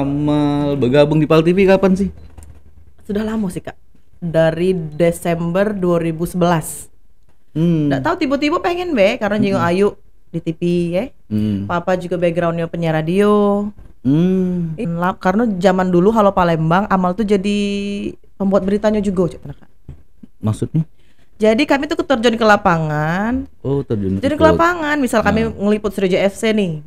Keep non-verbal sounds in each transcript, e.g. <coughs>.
Amal bergabung di Pal TV kapan sih? Sudah lama sih kak, dari Desember 2011. Hmm. tahu tiba-tiba pengen be, karena hmm. jenguk Ayu di TV ya. Hmm. Papa juga backgroundnya penyiar radio. Hmm. karena zaman dulu Halo Palembang, Amal tuh jadi pembuat beritanya juga, kak. Maksudnya? Jadi kami tuh terjun ke lapangan. Oh, terjun. Terjun ke lapangan. Misal nah. kami ngeliput Sriwijaya FC nih.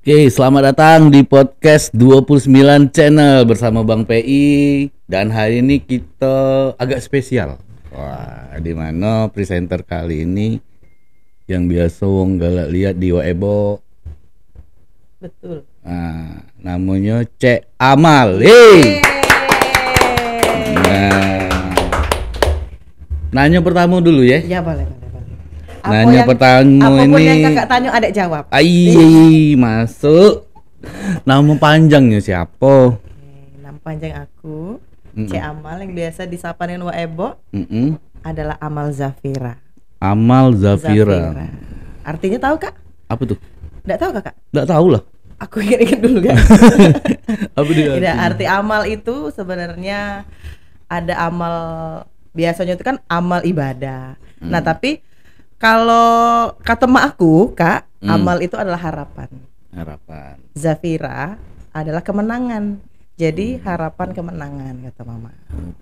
Oke, selamat datang di podcast 29 channel bersama Bang PI dan hari ini kita agak spesial. Wah, di mana presenter kali ini yang biasa wong galak lihat di Waebo. Betul. Nah, namanya Cek Amal. Hey. Nah. Nanya pertama dulu ya. Ya boleh apa nanya yang, pertanyaan apapun ini yang kakak tanya ada jawab Aiyi masuk nama panjangnya siapa nama panjang aku mm -mm. Cik Amal yang biasa disapa dengan Wa Ebo mm -mm. adalah Amal Zafira Amal Zafira. Zafira. Artinya tahu kak? Apa tuh? Tidak tahu kakak? Tidak tahu lah. Aku ingat-ingat dulu kan. <laughs> Apa dia? Tidak, arti amal itu sebenarnya ada amal biasanya itu kan amal ibadah. Nah, mm. Nah tapi kalau kata mak aku, Kak, hmm. amal itu adalah harapan. Harapan. Zafira adalah kemenangan. Jadi hmm. harapan kemenangan kata mama.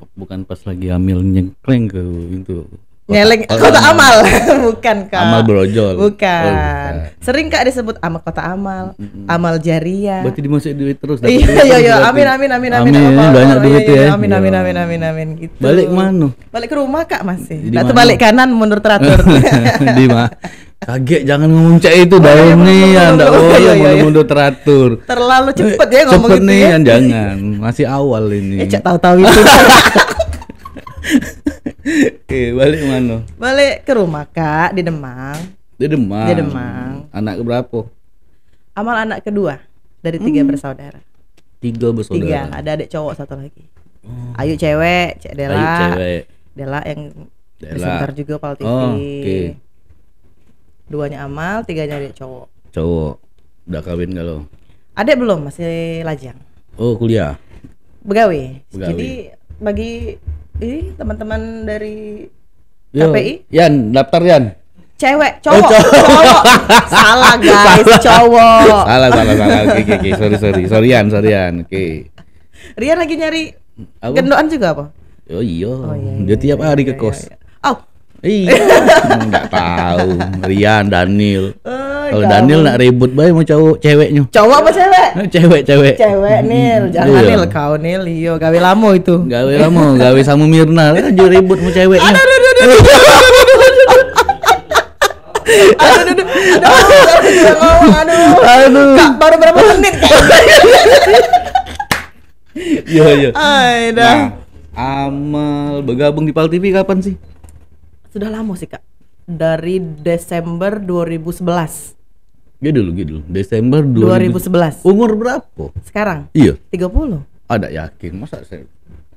Oh, bukan pas lagi hamil nyengkleng ke itu Ngeleng kota, kota amal, amal. <laughs> bukan kak. Amal brojol. Bukan. Oh, bukan. Sering kak disebut amal kota amal, mm-hmm. amal jariah. Berarti dimasukin duit terus. Iya iya iya. Amin amin amin amin. Amin amal, banyak amal, iya, duit iya, ya. Iya. Amin amin amin amin amin gitu. Balik mana? Balik ke rumah kak masih. Tidak balik kanan menurut teratur. <laughs> Di kaget jangan ngomong cek itu oh, daun nih ya ndak boleh mundur-mundur teratur terlalu cepet ya eh, ngomong cepet gitu nih ya. jangan masih awal ini eh, cek tahu-tahu itu <laughs> Oke, balik mana? Balik ke rumah Kak di Demang. Di Demang. Di Demang. Anak berapa? Amal anak kedua dari tiga hmm. bersaudara. Tiga bersaudara. Tiga, ada adik cowok satu lagi. Oh. Ayu cewek, Cek Dela. Ayu cewek. Dela yang sebentar juga pal TV. Oh, okay. Duanya Amal, tiganya adik cowok. Cowok. Udah kawin gak lo? Adik belum, masih lajang. Oh, kuliah. Begawi. Begawi. Jadi bagi Ih, teman-teman dari Yo, KPI? Yan, daftar Yan. Cewek, cowok, oh, eh, cowok. cowok. <laughs> salah guys, salah. cowok. Salah, salah, salah. Oke, okay, oke, okay, sorry, sorry, sorry, sorryan, sorryan. Oke. Okay. Rian lagi nyari apa? gendoan juga apa? Oh iya, oh, iya, iya dia tiap iya, hari iya, iya, ke kos. Iya, iya. Oh, Iya, Enggak tahu. Rian, Daniel. Oh, Kalau Daniel nak ribut bae mau cowok ceweknya. Cowok apa cewek? Cewek, cewek. Cewek Nil, jangan Nil kau Nil, iyo gawe lamo itu. Gawe lamo, gawe sama Mirna, jadi ribut mau ceweknya. Aduh, aduh, baru berapa menit? Iya, iya. Aida. Nah, amal bergabung di Pal TV kapan sih? sudah lama sih kak dari Desember 2011 Gak dulu, gitu. dulu. Desember 2011. Umur berapa? Sekarang? Iya. 30. Ada yakin? Masa saya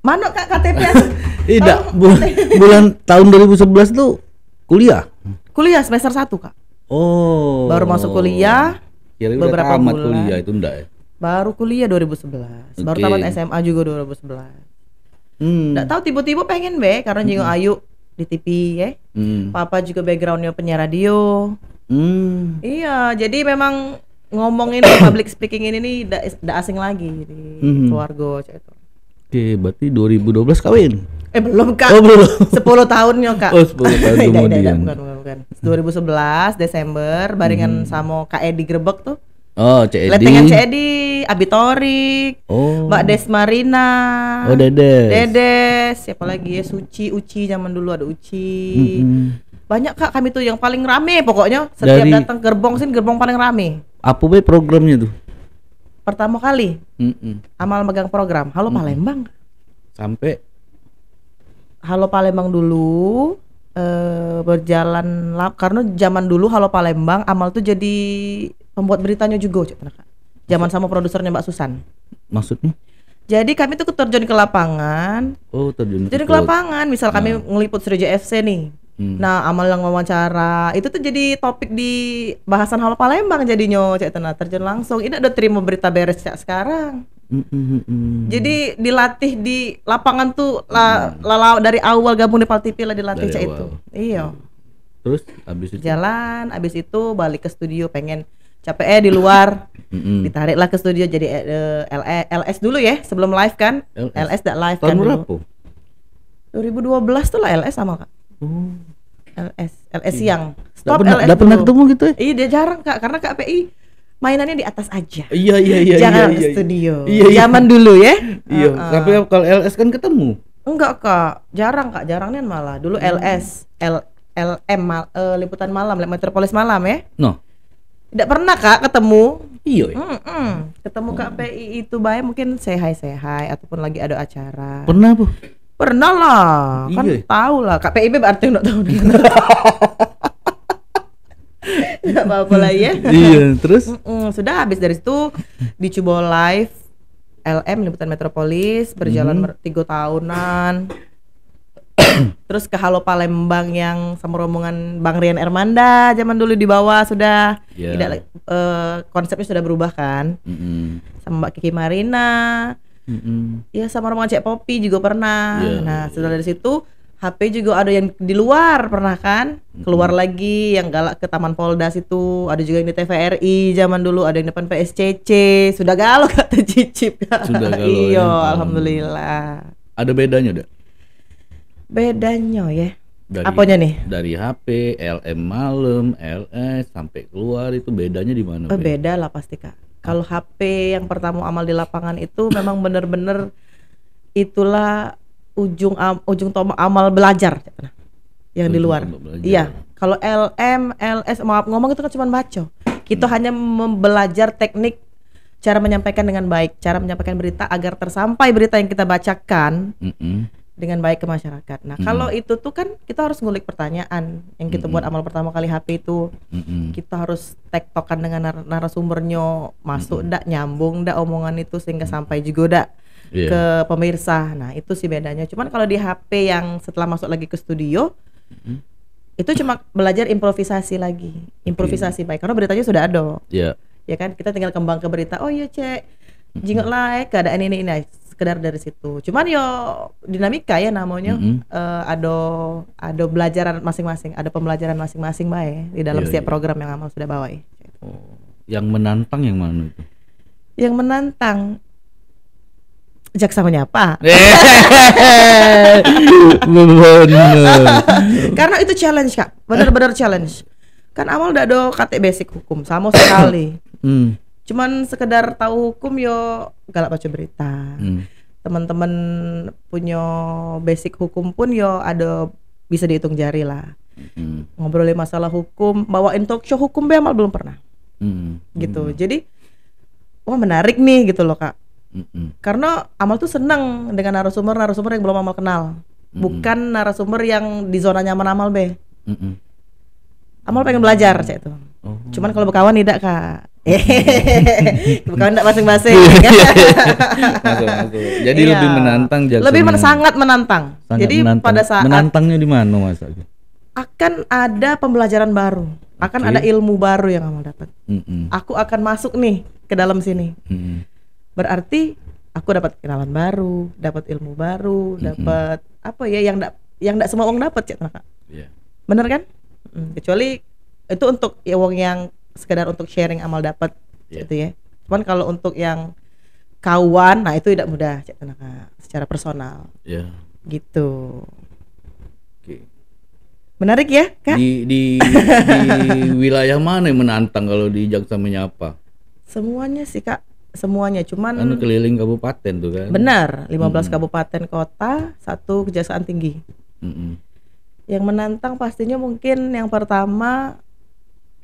Mana Kak KTP? <laughs> Tidak. Bulan, <laughs> bulan tahun 2011 tuh kuliah. Kuliah semester 1, Kak. Oh. Baru masuk kuliah. Kira -kira beberapa tamat bulan. kuliah itu enggak ya? Baru kuliah 2011. Okay. Baru tamat SMA juga 2011. Hmm. Nggak tahu tiba-tiba pengen be karena hmm. Ayu di TV ya. Hmm. Papa juga backgroundnya penyiar radio. Hmm. Iya, jadi memang ngomongin public speaking ini nih da, asing lagi di hmm. keluarga itu. Oke, berarti 2012 kawin? Eh belum kak. Oh belum. 10 <laughs> tahunnya kak. Oh 10 tahun <laughs> kemudian. bukan, bukan, bukan. 2011 Desember barengan hmm. sama Kak di Grebek tuh Oh, C. Edi. Letengan C. Edi, Abitorik, oh. Mbak Desmarina. Oh, Dedes. Dedes, siapa lagi ya? Suci, Uci zaman dulu ada Uci. Mm-hmm. Banyak Kak kami tuh yang paling rame pokoknya setiap Dari... datang gerbong sini gerbong paling rame. Apa be programnya tuh? Pertama kali. Mm-mm. Amal megang program. Halo Mm-mm. Palembang. Sampai Halo Palembang dulu eh berjalan lap karena zaman dulu Halo Palembang Amal tuh jadi pembuat beritanya juga Cuk Penaka. Zaman sama produsernya Mbak Susan. Maksudnya? Jadi kami tuh terjun ke lapangan. Oh, terjun. Terjun ke lapangan. Misal nah. kami ngeliput Sriwijaya FC nih. Hmm. Nah, amal yang wawancara itu tuh jadi topik di bahasan hal Palembang jadinya Cak Tena terjun langsung. Ini udah terima berita beres Cak sekarang. Mm -hmm. Jadi dilatih di lapangan tuh la, hmm. la, la, dari awal gabung di Paltipi lah dilatih Cak itu. Iya. Terus abis itu jalan, abis itu balik ke studio pengen capek eh di luar mm-hmm. ditariklah ke studio jadi uh, LS, LS dulu ya sebelum live kan LS, LS tidak live tahun kan berapa? Dulu. 2012 tuh lah LS sama kak oh. LS LS iya. siang stop pernah, LS dulu. pernah ketemu gitu ya? iya dia jarang kak karena KPI mainannya di atas aja iya iya iya jangan iya, iya, iya. studio iya, iya. zaman dulu ya iya uh-uh. tapi kalau LS kan ketemu enggak kak jarang kak jarangnya malah dulu hmm. LS L LM mal, uh, liputan malam, Metropolis malam ya? No tidak pernah kak ketemu. Iya. Mm -mm. Ketemu oh. KPI itu baik mungkin sehai sehai ataupun lagi ada acara. Pernah bu? Pernah lah. Iyo. Kan tahu lah. KPIB berarti nggak tahu. Tidak apa-apa lah ya. iya. Terus? Mm -mm. Sudah habis dari situ dicoba live LM Liputan Metropolis berjalan mm -hmm. tiga tahunan terus ke Halo Palembang yang sama rombongan Bang Rian Ermanda zaman dulu di bawah sudah yeah. tidak uh, konsepnya sudah berubah kan mm -hmm. sama Mbak Kiki Marina mm -hmm. ya sama rombongan Cek Popi juga pernah yeah. nah setelah dari situ HP juga ada yang di luar pernah kan keluar mm -hmm. lagi yang galak ke Taman Polda situ ada juga yang di TVRI zaman dulu ada yang depan PSCC sudah galau kata cicip sudah galau iya ya. alhamdulillah ada bedanya deh bedanya ya? Dari, Apanya nih? Dari HP, LM malam, LS sampai keluar itu bedanya di mana? Oh, beda lah pasti kak. Kalau HP ah. yang pertama amal di lapangan itu memang benar-benar itulah ujung um, ujung tombak amal belajar yang di luar. Iya. Kalau LM, LS maaf ngomong itu kan cuma baca. Kita hmm. hanya membelajar teknik cara menyampaikan dengan baik, cara menyampaikan berita agar tersampai berita yang kita bacakan. Mm -mm dengan baik ke masyarakat. Nah, mm. kalau itu tuh kan kita harus ngulik pertanyaan yang kita mm. buat hmm. amal pertama kali HP itu. Mm. Kita harus tektokan dengan nar narasumbernya masuk hmm. ndak nyambung ndak omongan itu sehingga hmm. sampai juga ndak yeah. ke pemirsa. Nah, itu sih bedanya. Cuman kalau di HP yang setelah masuk lagi ke studio itu cuma belajar improvisasi lagi. Improvisasi iya. baik karena beritanya sudah ada. Yeah. Ya kan? Kita tinggal kembang ke berita. Oh iya, Cek. Jingok like keadaan ini ini sekedar dari situ cuman yo dinamika ya namanya mm -hmm. uh, eh, ada ada belajaran masing-masing ada pembelajaran masing-masing baik di dalam yeah, setiap yeah. program yang amal sudah bawa oh yang menantang yang mana itu yang menantang jaksa menyapa. Eh, <laughs> Karena itu challenge kak, bener-bener challenge. Kan Amal udah ada kate basic hukum sama sekali. Hmm cuman sekedar tahu hukum yo galak baca berita hmm. teman-teman punya basic hukum pun yo ada bisa dihitung jari lah hmm. ngobrolin masalah hukum bawain talk show hukum amal belum pernah hmm. gitu hmm. jadi wah menarik nih gitu loh kak hmm. Karena Amal tuh seneng dengan narasumber-narasumber yang belum Amal kenal, hmm. bukan narasumber yang di zona nyaman Amal be. hmm. Amal pengen belajar cek itu. Oh. Cuman kalau berkawan tidak kak. <laughs> Bukan enggak <laughs> masing-masing. Jadi iya. lebih menantang jadi Lebih men sangat menantang. Sangat Jadi menantang. pada saat menantangnya di mana Mas? Akan ada pembelajaran baru, akan okay. ada ilmu baru yang kamu dapat. Mm -mm. Aku akan masuk nih ke dalam sini. Mm -mm. Berarti aku dapat kenalan baru, dapat ilmu baru, dapat mm -mm. apa ya yang enggak yang enggak semua orang dapat, Cak. Yeah. Bener kan? Mm. Kecuali itu untuk ya wong yang sekedar untuk sharing amal dapat yeah. gitu ya cuman kalau untuk yang kawan nah itu tidak mudah cek tenaga secara personal yeah. gitu okay. menarik ya kak di di, di <laughs> wilayah mana yang menantang kalau di jaksa menyapa semuanya sih kak semuanya cuman kan keliling kabupaten tuh kan benar 15 -hmm. kabupaten kota satu kejaksaan tinggi mm yang menantang pastinya mungkin yang pertama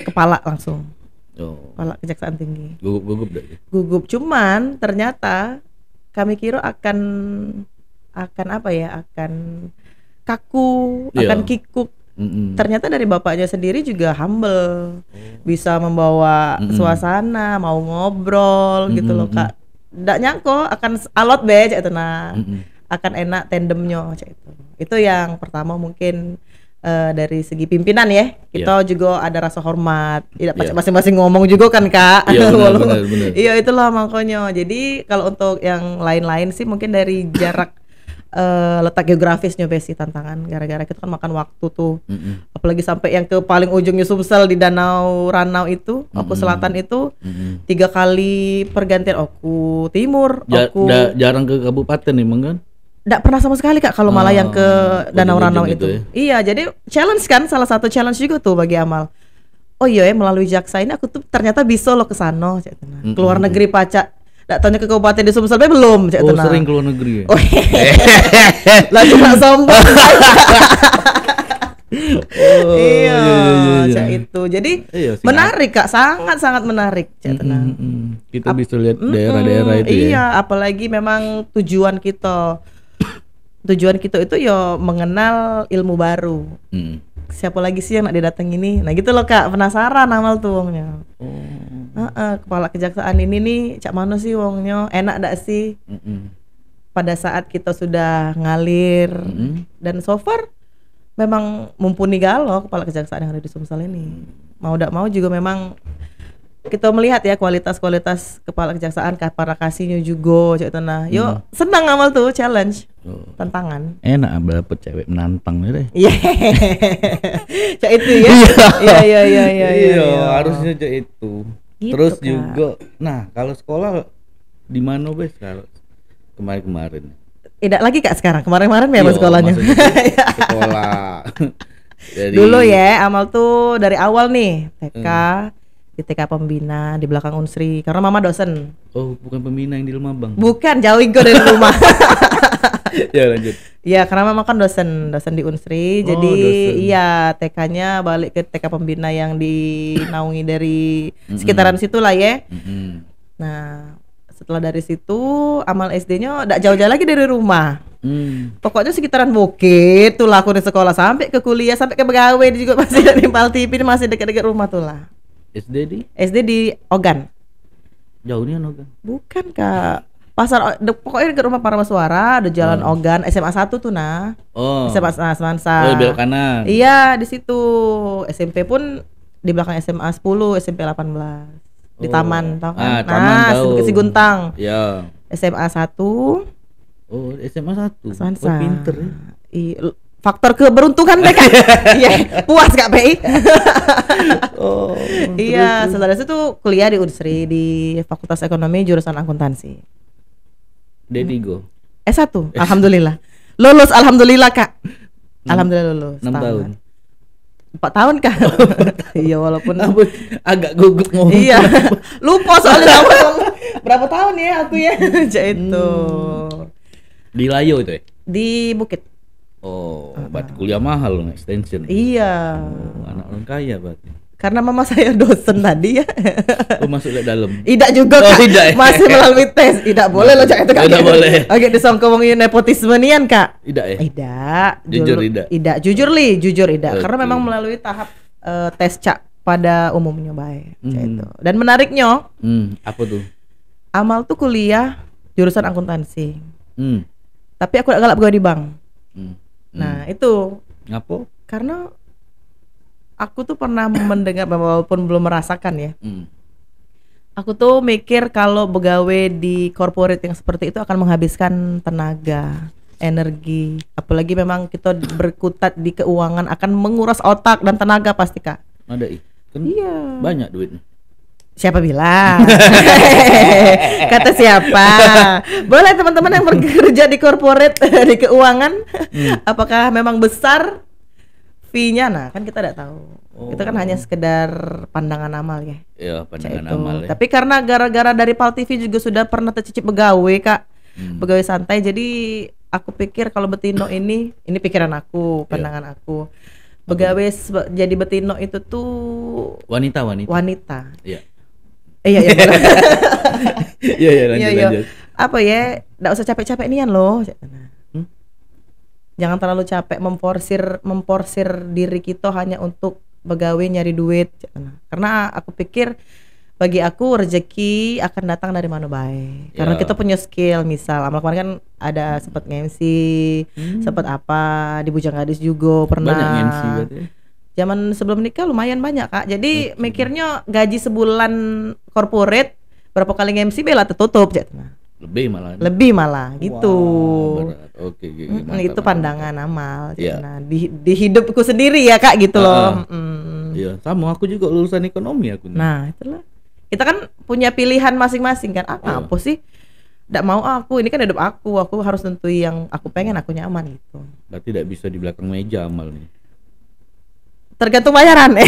kepala langsung oh. kepala kejaksaan tinggi gugup gugup deh gugup cuman ternyata kami kira akan akan apa ya akan kaku yeah. akan kikuk Mm-mm. Ternyata dari bapaknya sendiri juga humble, oh. bisa membawa Mm-mm. suasana, mau ngobrol Mm-mm. gitu loh kak. tidak nyangko akan alot be cak itu nah, akan enak tandemnya cak itu. Itu yang pertama mungkin uh, dari segi pimpinan ya kita yeah. juga ada rasa hormat tidak yeah. masing-masing ngomong juga kan kak iya yeah, <laughs> iya itulah makanya jadi kalau untuk yang lain-lain sih mungkin dari jarak uh, <laughs> letak geografisnya besi tantangan gara-gara kita kan makan waktu tuh mm -hmm. apalagi sampai yang ke paling ujungnya Sumsel di Danau Ranau itu mm -hmm. selatan itu mm -hmm. tiga kali pergantian aku timur ja aku jarang ke kabupaten emang kan tidak pernah sama sekali kak kalau malah oh, yang ke oh, danau-ranau itu. itu. Ya? Iya, jadi challenge kan salah satu challenge juga tuh bagi Amal. Oh iya ya, melalui jaksa ini aku tuh ternyata bisa lo ke sana, mm -hmm. keluar negeri pacak tidak tanya ke kabupaten di Sumsel belum cek Oh tenang. sering keluar negeri ya? Oh, iya. Lah cuma sombong Oh, iya, iya, iya, iya. iya, iya. itu. Jadi iya, sih, menarik kak, sangat sangat menarik. Cak mm, tenang. Mm, hmm Kita Ap bisa lihat daerah-daerah mm, itu. Ya? Iya, ya. apalagi memang tujuan kita tujuan kita itu yo ya mengenal ilmu baru. Hmm. Siapa lagi sih yang nak datang ini? Nah gitu loh kak, penasaran amal tuh wongnya. Hmm. Uh -uh, kepala kejaksaan ini nih, cak mana sih wongnya? Enak dak sih? Hmm -mm. Pada saat kita sudah ngalir mm dan so far memang mumpuni galau kepala kejaksaan yang ada di Sumsel ini. Mau tidak mau juga memang kita melihat ya kualitas-kualitas kepala kejaksaan para kasihnya juga cek nah yo hmm. senang amal tuh challenge oh. tantangan enak dapet cewek menantang ya deh iya <laughs> cek itu ya iya iya iya iya iya, iya, iya, iya. harusnya cek itu gitu, terus kan. juga nah kalau sekolah di mana bes kalau kemarin-kemarin tidak lagi kak sekarang kemarin-kemarin ya sekolahnya <laughs> sekolah Jadi... <laughs> dulu ya amal tuh dari awal nih TK hmm di TK Pembina di belakang Unsri karena mama dosen. Oh, bukan pembina yang di rumah Bang. Bukan, jauh gue dari rumah. <laughs> ya lanjut. Iya, karena mama kan dosen, dosen di Unsri. Oh, jadi iya, TK-nya balik ke TK Pembina yang dinaungi dari sekitaran mm -hmm. situ lah ya. Mm -hmm. Nah, setelah dari situ amal SD-nya tidak jauh-jauh lagi dari rumah. Hmm. Pokoknya sekitaran Bukit tuh lah aku di sekolah sampai ke kuliah sampai ke pegawai juga masih <laughs> di paltipin TV masih dekat-dekat rumah tuh lah. SD di? SD di Ogan. Jauhnya kan Ogan. Bukan kak. Pasar de, pokoknya dekat rumah para Suara ada Jalan oh. Ogan SMA 1 tuh nah. Oh. SMA nah, Semansa. Oh, belok kanan. Iya, di situ. SMP pun di belakang SMA 10, SMP 18. di Oh. taman tau kan? Ah, nah, taman nah, tahu. si Guntang. Iya. SMA 1. Oh, SMA 1. Semansa. Oh, pinter ya faktor keberuntungan mereka. <laughs> Iya, puas Kak PI. <laughs> oh. Iya, saudara itu kuliah di Unsri di Fakultas Ekonomi jurusan akuntansi. D3. Eh, S1, alhamdulillah. Lulus alhamdulillah, Kak. Alhamdulillah lulus. 6 tahun. tahun. tahun kak oh, <laughs> iya walaupun agak gugup ngomong. Iya. Lupa soalnya tahun Berapa tahun ya aku ya? itu. Hmm. Di Layo itu ya? Di Bukit. Oh, uh ah, -huh. Ah. berarti kuliah mahal loh, extension. Iya. Oh, anak orang kaya berarti. Karena mama saya dosen tadi ya. Oh, masuk ke dalam. Tidak juga oh, Kak. Tidak. Ya. Masih melalui tes. Tidak boleh loh cak itu Kak. Tidak boleh. Oke, disongkongin nepotisme nian Kak. Tidak ya? Tidak. Jujur tidak. Tidak, jujur li, jujur tidak. Okay. Karena memang melalui tahap uh, tes Cak pada umumnya baik mm. itu. Dan menariknya, mm. apa tuh? Amal tuh kuliah jurusan akuntansi. Mm. Tapi aku agak gue di bank. Mm Nah, hmm. itu. Ngapo? Karena aku tuh pernah <coughs> mendengar walaupun belum merasakan ya. Hmm. Aku tuh mikir kalau begawe di corporate yang seperti itu akan menghabiskan tenaga, energi, apalagi memang kita berkutat di keuangan akan menguras otak dan tenaga pasti kak. Ada kan iya. banyak duitnya Siapa bilang? <laughs> Kata siapa? Boleh teman-teman yang bekerja di corporate <laughs> di keuangan, hmm. apakah memang besar fee-nya? Nah, kan kita tidak tahu. Kan oh. Itu kan hanya sekedar pandangan amal ya. Iya, pandangan Caitu. amal. Ya. Tapi karena gara-gara dari Pal TV juga sudah pernah tercicip pegawai, Kak. Hmm. Pegawai santai. Jadi aku pikir kalau betino ini, ini pikiran aku, iya. pandangan yeah. aku. Pegawai jadi betino itu tuh wanita wanita. Wanita. Iya. Yeah Eh iya iya. <laughs> Iya iya lanjut iya, iya. lanjut. Apa ya? Enggak usah capek-capek nian loh. Hmm? Jangan terlalu capek memforsir memforsir diri kita hanya untuk begawe nyari duit. Karena aku pikir bagi aku rezeki akan datang dari mana baik karena yeah. kita punya skill misal amal kemarin kan ada sempat ngemsi hmm. sempat apa di Bujang Gadis juga pernah banyak ngemsi berarti ya zaman sebelum nikah lumayan banyak kak jadi hmm. hmm. mikirnya gaji sebulan corporate berapa kali MC bela tertutup nah. lebih malah lebih malah gitu wow, oke okay, gitu, hmm, itu pandangan mantap. amal ya. nah di, di hidupku sendiri ya kak gitu uh, loh hmm. iya sama aku juga lulusan ekonomi aku nih. nah itulah kita kan punya pilihan masing-masing kan ah apa sih tidak mau aku ini kan hidup aku aku harus tentu yang aku pengen aku nyaman gitu berarti tidak bisa di belakang meja amal nih tergantung bayaran <laughs> <laughs> iya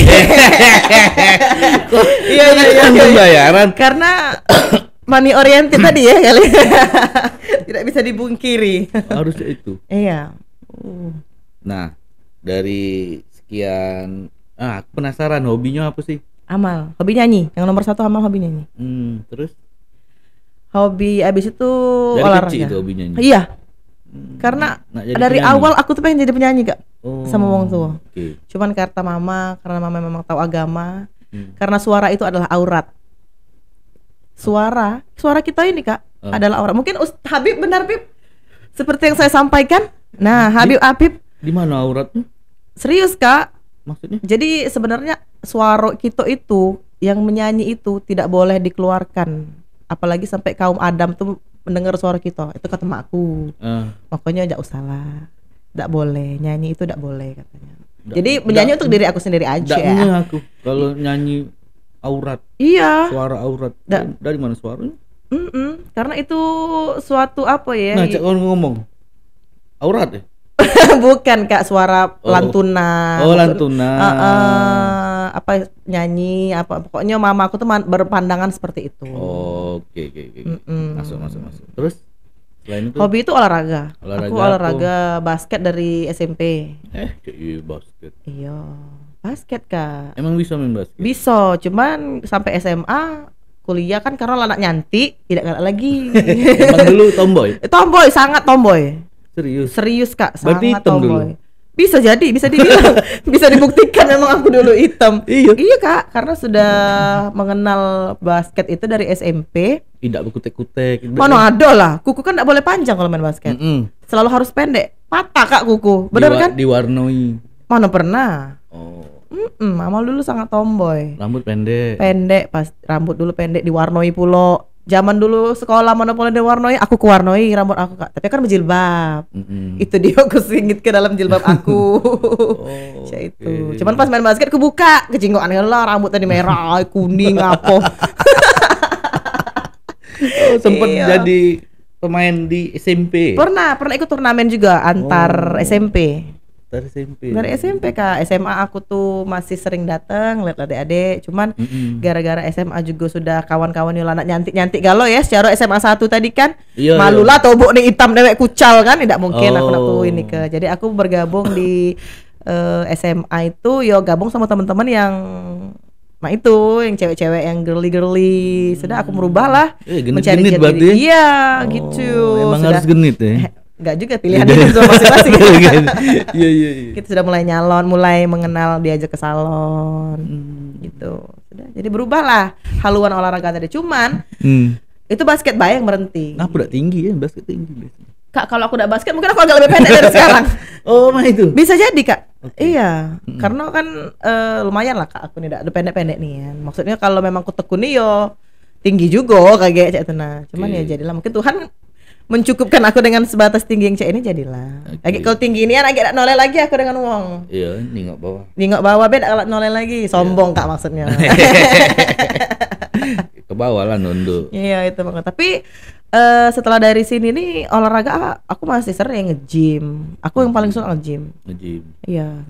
iya iya, iya. bayaran karena <coughs> money oriented tadi ya kali <laughs> tidak bisa dibungkiri harusnya itu iya uh. nah dari sekian ah aku penasaran hobinya apa sih amal hobi nyanyi yang nomor satu amal hobi nyanyi hmm, terus hobi abis itu dari olahraga kecil itu hobi nyanyi iya Hmm. Karena nah, dari penyanyi. awal aku tuh pengen jadi penyanyi kak oh, sama wong tua. Okay. Cuman karena mama, karena mama memang tahu agama, hmm. karena suara itu adalah aurat. Suara, suara kita ini kak oh. adalah aurat. Mungkin Ust Habib benar Pip, seperti yang saya sampaikan. Nah Habib Habib Di mana auratnya? Serius kak. Maksudnya? Jadi sebenarnya suara kita itu yang menyanyi itu tidak boleh dikeluarkan apalagi sampai kaum Adam tuh mendengar suara kita itu kata makku uh. Ah. makanya tidak usahlah tidak boleh nyanyi itu tidak boleh katanya da, jadi menyanyi untuk diri aku sendiri aja ya. aku kalau nyanyi aurat iya suara aurat da dari mana suaranya mm -mm. karena itu suatu apa ya nah cak ngomong aurat ya <laughs> bukan kak suara oh. lantunan oh lantunan uh -uh apa nyanyi apa pokoknya mama aku tuh berpandangan seperti itu. Oh, oke oke oke. Mm -mm. Masuk masuk masuk. Terus selain itu hobi itu olahraga. olahraga aku olahraga aku... basket dari SMP. Eh, iya basket. Iya. Basket kak. Emang bisa main basket? Bisa, cuman sampai SMA kuliah kan karena anak nyanti tidak kalah lagi. <laughs> Emang dulu tomboy? Tomboy, sangat tomboy. Serius. Serius kak, sangat Berarti tomboy. Dulu bisa jadi bisa dibilang <laughs> bisa dibuktikan memang aku dulu hitam iya iya kak karena sudah mengenal basket itu dari SMP tidak berkutek-kutek mana ada lah kuku kan tidak boleh panjang kalau main basket mm -mm. selalu harus pendek patah kak kuku benar kan diwarnai mana pernah oh Mm -mm, mama dulu sangat tomboy. Rambut pendek. Pendek pas rambut dulu pendek diwarnai pulau zaman dulu sekolah monopoli dan warnoi aku ke rambut aku kak tapi kan berjilbab mm-hmm. itu dia aku singit ke dalam jilbab aku oh, <laughs> <laughs> okay. cuman pas main basket kebuka kejenggokan kan lah rambut tadi merah <laughs> kuning apa oh, sempet iya. jadi pemain di SMP pernah pernah ikut turnamen juga antar oh. SMP dari SMP dari SMP kak SMA aku tuh masih sering datang lihat adik-adik cuman mm-hmm. gara-gara SMA juga sudah kawan-kawan yang anak nyantik-nyantik galau ya secara SMA satu tadi kan iya, iya. lah iya. nih hitam dewek kucal kan tidak mungkin oh. aku tuh ini ke jadi aku bergabung di uh, eh, SMA itu yo gabung sama teman-teman yang Nah itu yang cewek-cewek yang girly-girly. Sudah aku merubah lah. Hmm. Eh, genit, mencari genit berarti. Iya, oh, gitu. Emang Sudah, harus genit ya. Eh, Enggak juga pilihan itu masing-masing. <laughs> Iya iya iya. Kita sudah mulai nyalon, mulai mengenal diajak ke salon hmm. gitu. Sudah. Jadi berubahlah haluan olahraga tadi. Cuman hmm. itu basket bayang berhenti. Nah, udah tinggi ya basket tinggi. Kak, kalau aku udah basket mungkin aku agak lebih pendek dari <laughs> sekarang. Oh, mah itu. Bisa jadi, Kak. Okay. Iya, hmm karena kan uh, lumayan lah Kak aku nih udah pendek-pendek nih ya. Maksudnya kalau memang aku tekuni yo tinggi juga kayak cek tena. Cuman okay. ya jadilah mungkin Tuhan mencukupkan aku dengan sebatas tinggi yang cek ini jadilah. Okay. Lagi kalau tinggi ini gak noleh lagi aku dengan uang. Iya, ningok bawah. Ningok bawah beda kalau noleh lagi, iya. sombong yeah. kak maksudnya. <laughs> Ke bawah lah nunduk. Iya itu banget. Tapi uh, setelah dari sini nih olahraga aku masih sering nge-gym. Aku yang paling suka nge-gym. Nge-gym. Iya.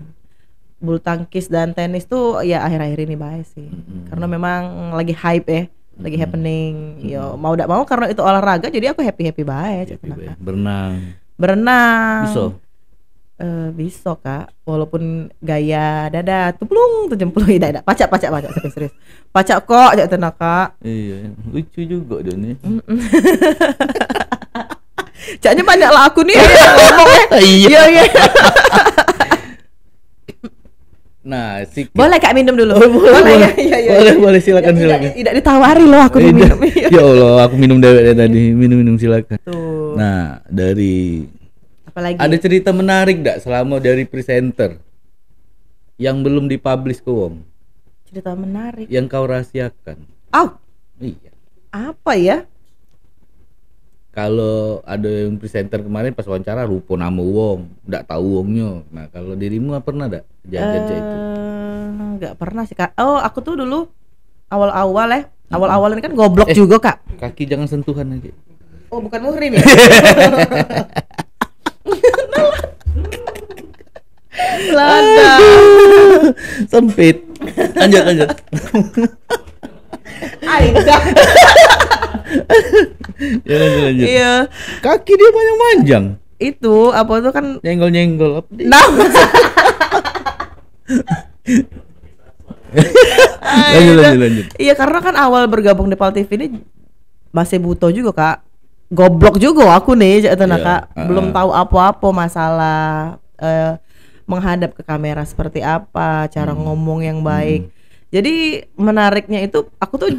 Bulu tangkis dan tenis tuh ya akhir-akhir ini baik sih. Mm -hmm. Karena memang lagi hype ya lagi hmm. happening hmm. yo mau tidak mau karena itu olahraga jadi aku happy happy baik berenang berenang bisa uh, bisa kak walaupun gaya dada tuplung tuh tidak tidak. pacak pacak pacak serius serius pacak kok cak tenang kak iya lucu juga dia nih <laughs> caknya banyak lah aku nih <laughs> iya, iya iya, iya. <laughs> Nah, si boleh kak minum dulu. Oh, <laughs> boleh, boleh, ya, ya, ya, ya, boleh, boleh silakan ya, silakan. Tidak, tidak ditawari loh aku minum. <laughs> ya Allah, aku minum dewek dari tadi. Iya. Minum minum silakan. Tuh. Nah, dari apa lagi? ada cerita menarik tidak selama dari presenter yang belum dipublish ke Wong? Cerita menarik. Yang kau rahasiakan. Oh. Iya. Apa ya? kalau ada yang presenter kemarin pas wawancara rupo nama wong nggak tahu wongnya nah kalau dirimu pernah nggak kejadian uh, itu eh, nggak pernah sih kak oh aku tuh dulu awal-awal eh awal-awal ini kan goblok eh, juga kak kaki jangan sentuhan lagi. oh bukan muhrim ya <laughs> Lada <laughs> sempit lanjut lanjut <laughs> <laughs> ya lanjut lanjut. Iya. Kaki dia banyak panjang Itu apa tuh kan nyenggol-nyenggol. Nah. <laughs> lanjut lanjut lanjut. Iya karena kan awal bergabung di TV ini masih butuh juga kak goblok juga aku nih jatuh yeah. kak -uh. belum ah. tahu apa-apa masalah uh, menghadap ke kamera seperti apa cara hmm. ngomong yang baik hmm jadi menariknya itu aku tuh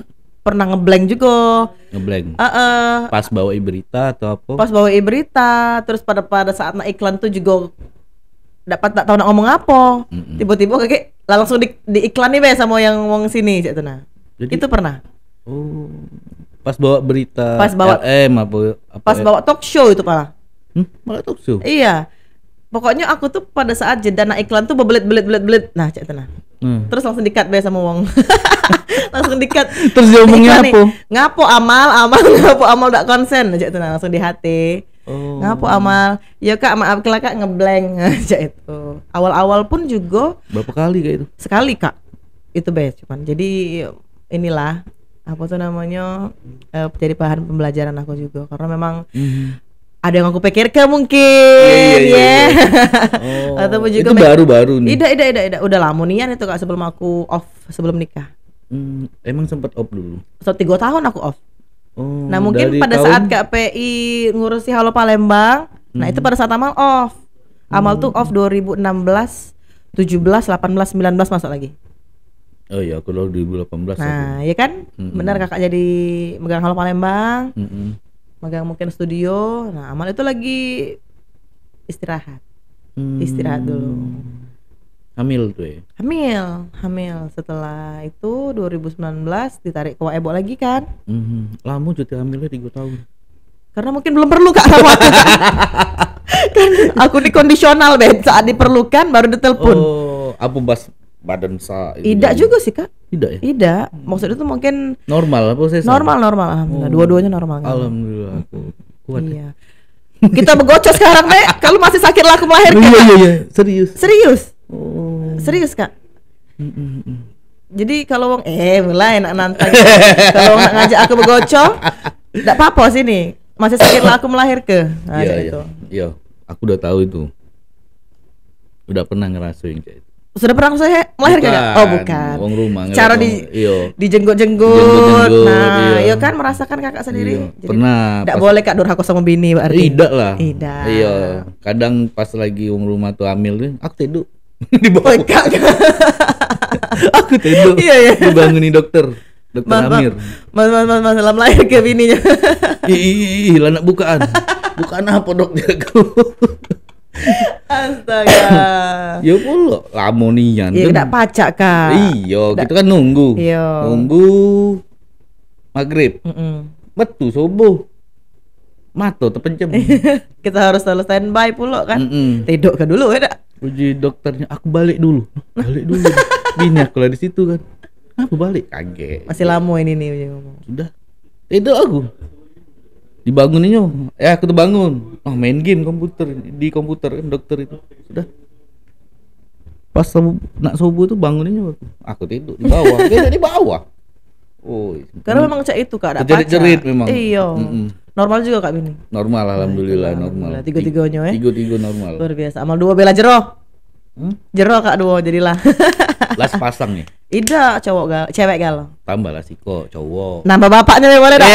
pernah ngeblank juga. Ngeblank. Uh, uh, pas bawa berita atau apa? Pas bawa berita, terus pada pada saat naik iklan tuh juga dapat tak tahu nak ngomong apa. mm Tiba-tiba kayak langsung di, di iklan nih be sama yang wong sini cek nah. Jadi, itu pernah. Oh. Pas bawa berita pas bawa, eh apa, apa Pas ya? bawa talk show itu pala. Hmm, malah talk show. Iya. Pokoknya aku tuh pada saat jeda naik iklan tuh bebelit belit belit belit. Nah, cek nah hmm. terus langsung dikat be sama Wong <laughs> langsung dikat terus dia ngomong ngapo ngapo amal amal <laughs> ngapo amal gak konsen aja itu nah, langsung di hati oh. ngapo amal ya kak maaf kelak kak ngeblank <laughs> aja itu awal-awal pun juga berapa kali kayak itu sekali kak itu be cuman jadi inilah apa tuh namanya uh, jadi bahan pembelajaran aku juga karena memang mm -hmm ada yang aku pikirkan mungkin iya, iya, iya, ya yeah, oh. yeah, juga itu baru-baru nih tidak tidak tidak udah lama ya. itu kak sebelum aku off sebelum nikah hmm, emang sempat off dulu so tiga tahun aku off oh, nah mungkin pada tahun... saat PI ngurusi Halo Palembang hmm. nah itu hmm. pada saat amal off amal hmm. tuh off 2016 17 18 19 masuk lagi Oh iya, aku lalu 2018. Nah, aku. ya kan, mm -hmm. benar hmm. kakak jadi megang Halo Palembang. -hmm, hmm megang mungkin studio nah Amal itu lagi istirahat hmm. istirahat dulu hamil tuh ya hamil hamil setelah itu 2019 ditarik ke Waebo lagi kan hmm. lama cuti hamilnya tiga tahun karena mungkin belum perlu kak sama aku <laughs> kan aku dikondisional, kondisional Ben saat diperlukan baru ditelepon oh apa pas badan sa tidak juga sih kak tidak ya tidak maksudnya tuh mungkin normal apa sih normal normal alhamdulillah oh. dua-duanya normal kan? alhamdulillah aku kuat ya. iya. kita begocos sekarang nek <laughs> kalau masih sakit aku melahirkan iya iya iya serius serius oh. serius kak mm, mm, mm, jadi kalau wong eh mulai enak nantang kalau wong ngajak aku begocok tidak <laughs> apa-apa nih. masih sakit aku melahirkan nah, iya, iya. Gitu. iya aku udah tahu itu udah pernah ngerasain kayak itu sudah pernah saya melahirkan bukan, gak? Oh bukan. Wong rumah. Cara di iyo. di jenggot jenggot. Nah, iya. iya kan merasakan kakak sendiri. Iyo. Jadi, pernah. Tidak boleh kak durhaka sama bini berarti. Tidak lah. Tidak. Iya. Kadang pas lagi wong rumah tuh hamil nih, aku tidur <laughs> di bawah. Oh, kak. <laughs> aku tidur. Iya iya. Dibangunin dokter. Dokter Amir. Mas mas mas mas dalam lahir ke bininya. ih, ih, ih, bukaan. <laughs> Bukaan apa dok jago? Astaga. Yo polo lamonian. Ya tidak pacak kan. Iyo, gitu kan nunggu. Iya. Nunggu maghrib. Mm -mm. Betul subuh. Mato terpencem. <laughs> kita harus selalu standby pula kan. Mm -mm. ke dulu ya Uji dokternya, aku balik dulu. Balik dulu. <laughs> Binyak kalau di situ kan. Aku balik kaget. Masih lama ini nih Sudah. Itu aku dibanguninnya ya aku tuh bangun oh main game komputer di komputer kan dokter itu udah pas subuh, nak subuh tuh banguninnya aku, aku tidur di bawah <laughs> tidur di bawah oh karena memang cak itu kak ada jerit-jerit memang iyo Normal juga Kak ini. Normal alhamdulillah, normal. Tiga-tiganya ya? Tiga-tiga normal. Luar biasa. Amal dua bela jeroh Hmm? jeroh Kak dua jadilah. <laughs> pasang nih. Ida cowok gal, cewek gal, Tambah lah Siko, cowok. Nambah bapaknya boleh dong,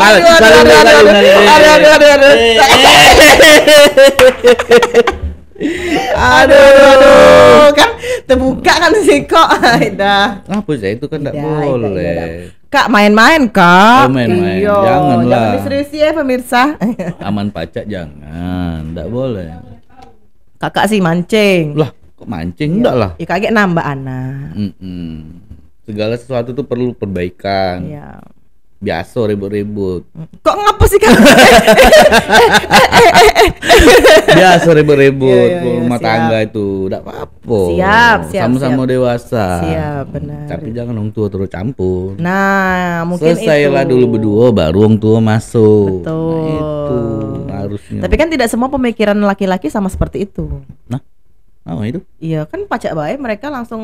Aduh, aduh, aduh, aduh, aduh, aduh, aduh, aduh. kan terbuka kan kok Ida. Apa sih itu kan tidak boleh. Kak main-main kak. Oh, main-main. Janganlah. Jangan diserisi ya pemirsa. Aman pajak jangan, tidak boleh. Kakak sih mancing. Lah, kok mancing? Iya. Enggak lah. Ya kaget nambah anak. Mm -mm. Segala sesuatu tuh perlu perbaikan. Iya. Biasa ribut-ribut. Mm. Kok ngapa sih kan <laughs> Biasa ribut-ribut iya, iya, iya rumah siap. tangga itu. Enggak apa-apa. Siap, siap. Sama-sama dewasa. Siap, benar. Tapi jangan orang tua terus campur. Nah, mungkin Selesailah itu. dulu berdua baru orang tua masuk. Nah, Betul. Nah, itu harusnya tapi kan tidak semua pemikiran laki-laki sama seperti itu nah apa itu iya kan pajak baik mereka langsung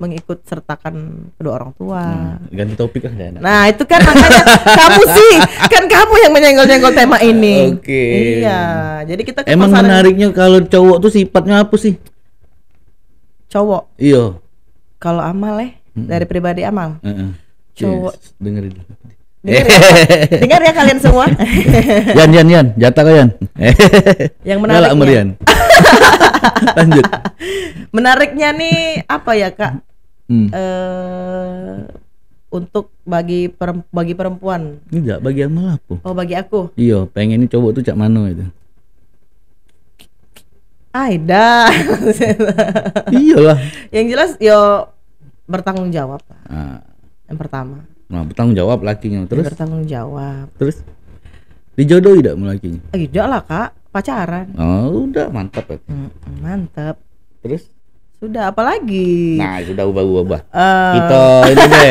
mengikut sertakan kedua orang tua. Hmm, ganti topik kan enak. Nah, itu kan makanya kamu sih, kan kamu yang menyenggol-nyenggol tema ini. Oke. Okay. Iya, jadi kita Emang pasaran... menariknya kalau cowok tuh sifatnya apa sih? Cowok. Iya. Kalau amal eh mm -mm. dari pribadi amal. Mm -mm. Cowok yes, dengerin. Dengar ya, <laughs> dengar ya kalian semua. <laughs> yan Yan Yan, jatah kalian <laughs> Yang menarik. Galak Lanjut. Menariknya nih apa ya kak? Hmm. Uh, untuk bagi peremp bagi perempuan. Enggak, bagi amal aku. Oh, bagi aku. Iya, pengen ini cowok tuh cak mano itu. Aida. Iyalah. Yang jelas yo bertanggung jawab. Ah. Yang pertama. Nah, bertanggung jawab lakinya. Terus bertanggung jawab. Terus dijodohi tidak lakinya? Tidak ah, lah, Kak. Pacaran. Oh, udah mantap ya. mantap. Terus sudah apa lagi Nah, sudah ubah-ubah. Uh... Kita ini deh.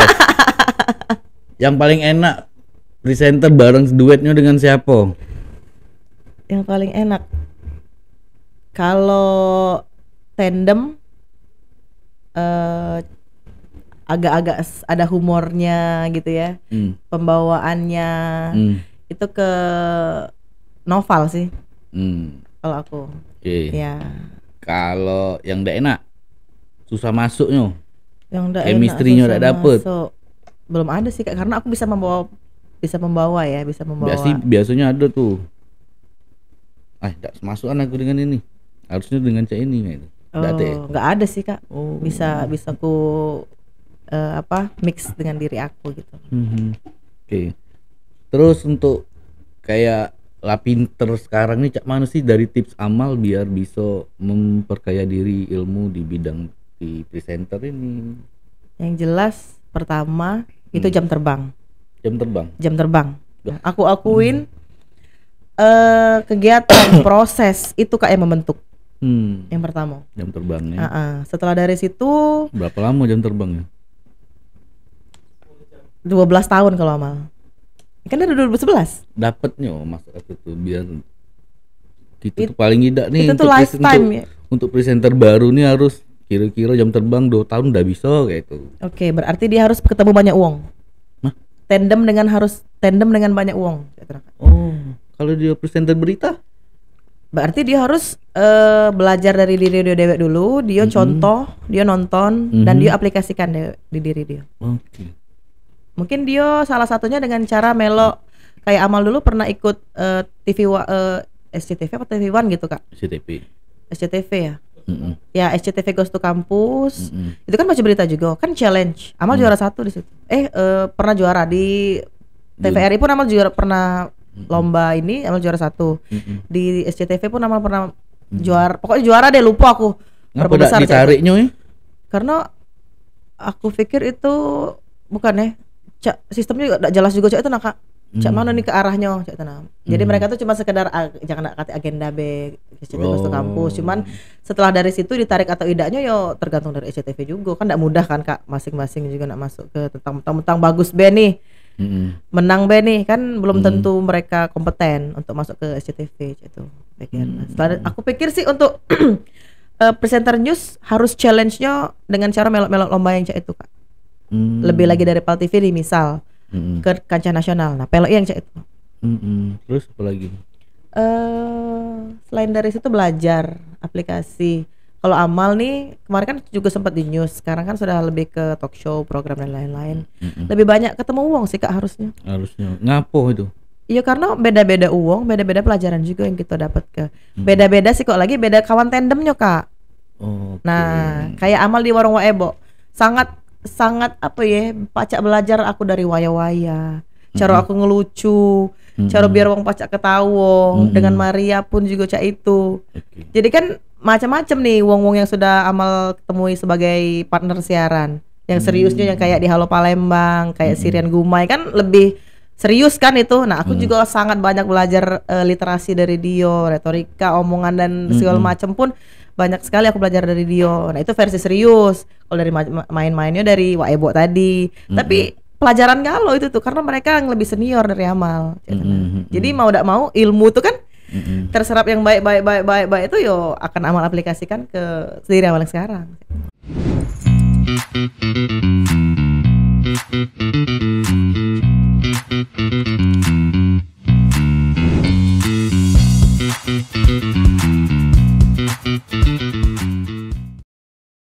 <laughs> yang paling enak presenter bareng duetnya dengan siapa? Yang paling enak. Kalau tandem uh, agak-agak ada humornya gitu ya hmm. pembawaannya hmm. itu ke novel sih hmm. kalau aku okay. ya kalau yang tidak enak susah masuknya yang tidak enak dapet masuk. belum ada sih karena aku bisa membawa bisa membawa ya bisa membawa Biasi, biasanya ada tuh ah tidak masukan aku dengan ini harusnya dengan cek ini oh, ya? nggak Oh, ada sih kak. Bisa bisa ku uh, apa mix dengan diri aku gitu. Mm-hmm. Oke. Okay. Terus untuk kayak terus sekarang ini cak mana sih dari tips amal biar bisa memperkaya diri ilmu di bidang di presenter ini? Yang jelas pertama hmm. itu jam terbang. Jam terbang. Jam terbang. aku akuin hmm. uh, kegiatan <coughs> proses itu kayak membentuk. Hmm. Yang pertama. Jam terbangnya. Uh-uh. Setelah dari situ. Berapa lama jam terbangnya? dua belas tahun kalau Amal. Kan dari 2011. Dapatnya masuk aku tuh biar itu It, paling tidak nih itu untuk tuh lifetime untuk, ya. Untuk presenter baru nih harus kira-kira jam terbang dua tahun udah bisa kayak itu. Oke, okay, berarti dia harus ketemu banyak uang. Nah, tandem dengan harus tandem dengan banyak uang. Oh, kalau dia presenter berita? Berarti dia harus uh, belajar dari diri dia dewek dulu, dia mm -hmm. contoh, dia nonton mm -hmm. dan mm-hmm. dia aplikasikan di diri dia. Oke. Okay. Mungkin dia salah satunya dengan cara Melo kayak Amal dulu pernah ikut uh, eh, TV uh, eh, SCTV atau TV One gitu kak? SCTV. SCTV ya. Mm-hmm. Ya SCTV Ghost to Campus mm-hmm. itu kan baca berita juga kan challenge. Amal mm. juara satu di situ. Eh uh, pernah juara di TVRI pun Amal juara pernah mm-hmm. lomba ini Amal juara satu. Mm-hmm. Di SCTV pun Amal pernah mm-hmm. juara. Pokoknya juara deh lupa aku. Ngapa besar ditariknya ya? Karena aku pikir itu bukan ya cak sistemnya juga tidak jelas juga cak itu nak cak hmm. mana nih ke arahnya cak tenang jadi hmm. mereka tuh cuma sekedar ah, jangan kata agenda B SCTV oh. Ke kampus cuman setelah dari situ ditarik atau tidaknya yo tergantung dari SCTV juga kan tidak mudah kan kak masing-masing juga nak masuk ke tentang tentang bagus B nih hmm. menang be nih kan belum hmm. tentu mereka kompeten untuk masuk ke SCTV cak itu pikir hmm. aku pikir sih untuk uh, <clears throat> presenter news harus challenge-nya dengan cara melok-melok lomba yang cak itu kak hmm. lebih lagi dari Pal TV di misal hmm. ke kancah nasional nah pelok yang cek itu hmm. terus apa lagi uh, selain dari situ belajar aplikasi kalau Amal nih kemarin kan juga sempat di news, sekarang kan sudah lebih ke talk show, program dan lain-lain. hmm Lebih banyak ketemu uang sih kak harusnya. Harusnya ngapo itu? Iya karena beda-beda uang, beda-beda pelajaran juga yang kita dapat ke. Hmm. Beda-beda sih kok lagi beda kawan tandemnya kak. Okay. Nah kayak Amal di warung Waebo sangat sangat apa ya pacak belajar aku dari waya-waya cara aku ngelucu cara biar wong pacak ketawa dengan Maria pun juga cak itu jadi kan macam-macam nih wong-wong yang sudah amal temui sebagai partner siaran yang seriusnya yang kayak di Halo Palembang, kayak Sirian Gumai kan lebih serius kan itu. Nah, aku juga sangat banyak belajar uh, literasi dari Dio, retorika, omongan dan segala macam pun banyak sekali aku belajar dari Dio. Nah itu versi serius. Kalau dari main-mainnya dari Waebo tadi. Mm-hmm. Tapi pelajaran galau itu tuh karena mereka yang lebih senior dari Amal. Ya kan? Mm-hmm. Jadi mau tidak mau ilmu tuh kan mm-hmm. terserap yang baik baik baik baik baik itu yo akan Amal aplikasikan ke sendiri Amal yang sekarang.